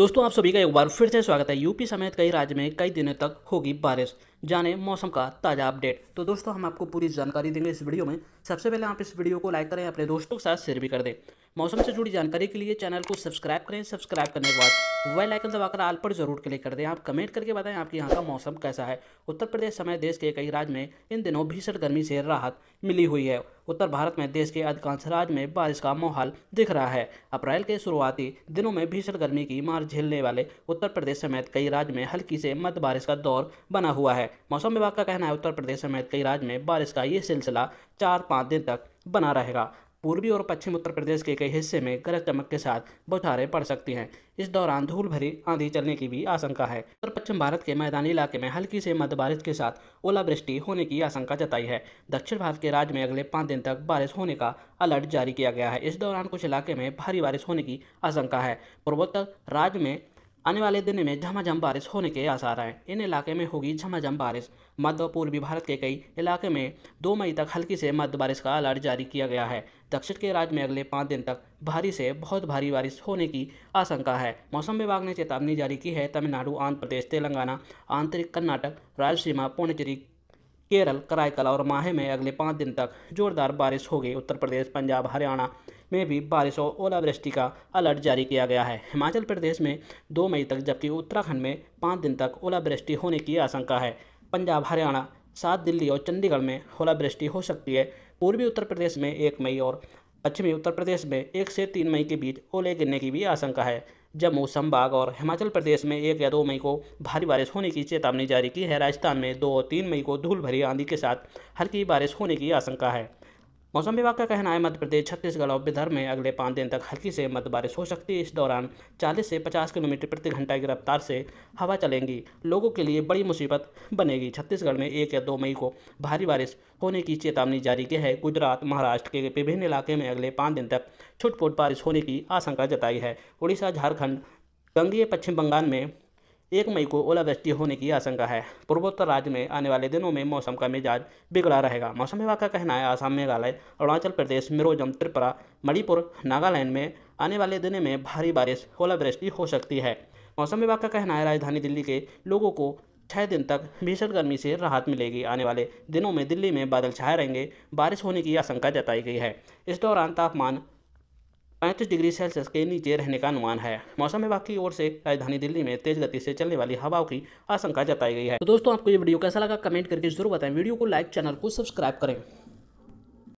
दोस्तों आप सभी का एक बार फिर से स्वागत है यूपी समेत कई राज्य में कई दिनों तक होगी बारिश जाने मौसम का ताज़ा अपडेट तो दोस्तों हम आपको पूरी जानकारी देंगे इस वीडियो में सबसे पहले आप इस वीडियो को लाइक करें अपने दोस्तों के साथ शेयर भी कर दें मौसम से जुड़ी जानकारी के लिए चैनल को सब्सक्राइब करें सब्सक्राइब करने के बाद वेल आइकन दबाकर आल पर जरूर क्लिक कर दें आप कमेंट करके बताएं आपके यहाँ का मौसम कैसा है उत्तर प्रदेश समेत देश के कई राज्य में इन दिनों भीषण गर्मी से राहत मिली हुई है उत्तर भारत में देश के अधिकांश राज्य में बारिश का माहौल दिख रहा है अप्रैल के शुरुआती दिनों में भीषण गर्मी की मार झेलने वाले उत्तर प्रदेश समेत कई राज्य में हल्की से मध्य बारिश का दौर बना हुआ है मौसम विभाग का कहना है उत्तर प्रदेश समेत कई राज्य में बारिश का ये सिलसिला चार पाँच दिन तक बना रहेगा पूर्वी और पश्चिम उत्तर प्रदेश के कई हिस्से में गरज चमक के साथ बौछारें पड़ सकती हैं इस दौरान धूल भरी आंधी चलने की भी आशंका है उत्तर पश्चिम भारत के मैदानी इलाके में हल्की से मध्य बारिश के साथ ओलावृष्टि होने की आशंका जताई है दक्षिण भारत के राज्य में अगले पाँच दिन तक बारिश होने का अलर्ट जारी किया गया है इस दौरान कुछ इलाके में भारी बारिश होने की आशंका है पूर्वोत्तर राज्य में आने वाले दिन में झमाझम बारिश होने के आसार हैं इन इलाके में होगी झमाझम बारिश मध्य और पूर्वी भारत के कई इलाके में दो मई तक हल्की से मध्य बारिश का अलर्ट जारी किया गया है दक्षिण के राज्य में अगले पाँच दिन तक भारी से बहुत भारी बारिश होने की आशंका है मौसम विभाग ने चेतावनी जारी की है तमिलनाडु आंध्र प्रदेश तेलंगाना आंतरिक कर्नाटक रायलसीमा पुण्डचेरी केरल कराईकल और माहे में अगले पाँच दिन तक जोरदार बारिश होगी उत्तर प्रदेश पंजाब हरियाणा में भी बारिश और ओलावृष्टि का अलर्ट जारी किया गया है हिमाचल प्रदेश में दो मई तक जबकि उत्तराखंड में पाँच दिन तक ओलावृष्टि होने की आशंका है पंजाब हरियाणा सात दिल्ली और चंडीगढ़ में ओलावृष्टि हो सकती है पूर्वी उत्तर प्रदेश में एक मई और पश्चिमी उत्तर प्रदेश में एक से तीन मई के बीच ओले गिरने की भी आशंका है जम्मू संभाग और हिमाचल प्रदेश में एक या दो मई को भारी बारिश होने की चेतावनी जारी की है राजस्थान में दो और तीन मई को धूल भरी आंधी के साथ हल्की बारिश होने की आशंका है मौसम विभाग का कहना है मध्य प्रदेश छत्तीसगढ़ और विदर्भ में अगले पाँच दिन तक हल्की से मध्य बारिश हो सकती है इस दौरान 40 से 50 किलोमीटर प्रति घंटा की रफ्तार से हवा चलेंगी लोगों के लिए बड़ी मुसीबत बनेगी छत्तीसगढ़ में एक या दो मई को भारी बारिश होने की चेतावनी जारी की है गुजरात महाराष्ट्र के विभिन्न इलाके में अगले पाँच दिन तक छुटपुट बारिश होने की आशंका जताई है उड़ीसा झारखंड गंगीय पश्चिम बंगाल में एक मई को ओलावृष्टि होने की आशंका है पूर्वोत्तर राज्य में आने वाले दिनों में मौसम का मिजाज बिगड़ा रहेगा मौसम विभाग का कहना है आसाम मेघालय अरुणाचल प्रदेश मिरोजम त्रिपुरा मणिपुर नागालैंड में आने वाले दिनों में भारी बारिश ओलावृष्टि हो सकती है मौसम विभाग का कहना है राजधानी दिल्ली के लोगों को छः दिन तक भीषण गर्मी से राहत मिलेगी आने वाले दिनों में दिल्ली में बादल छाए रहेंगे बारिश होने की आशंका जताई गई है इस दौरान तापमान पैंतीस डिग्री सेल्सियस के नीचे रहने का अनुमान है मौसम विभाग की ओर से राजधानी दिल्ली में तेज गति से चलने वाली हवाओं की आशंका जताई गई है तो दोस्तों आपको ये वीडियो कैसा लगा कमेंट करके जरूर बताएं वीडियो को लाइक चैनल को सब्सक्राइब करें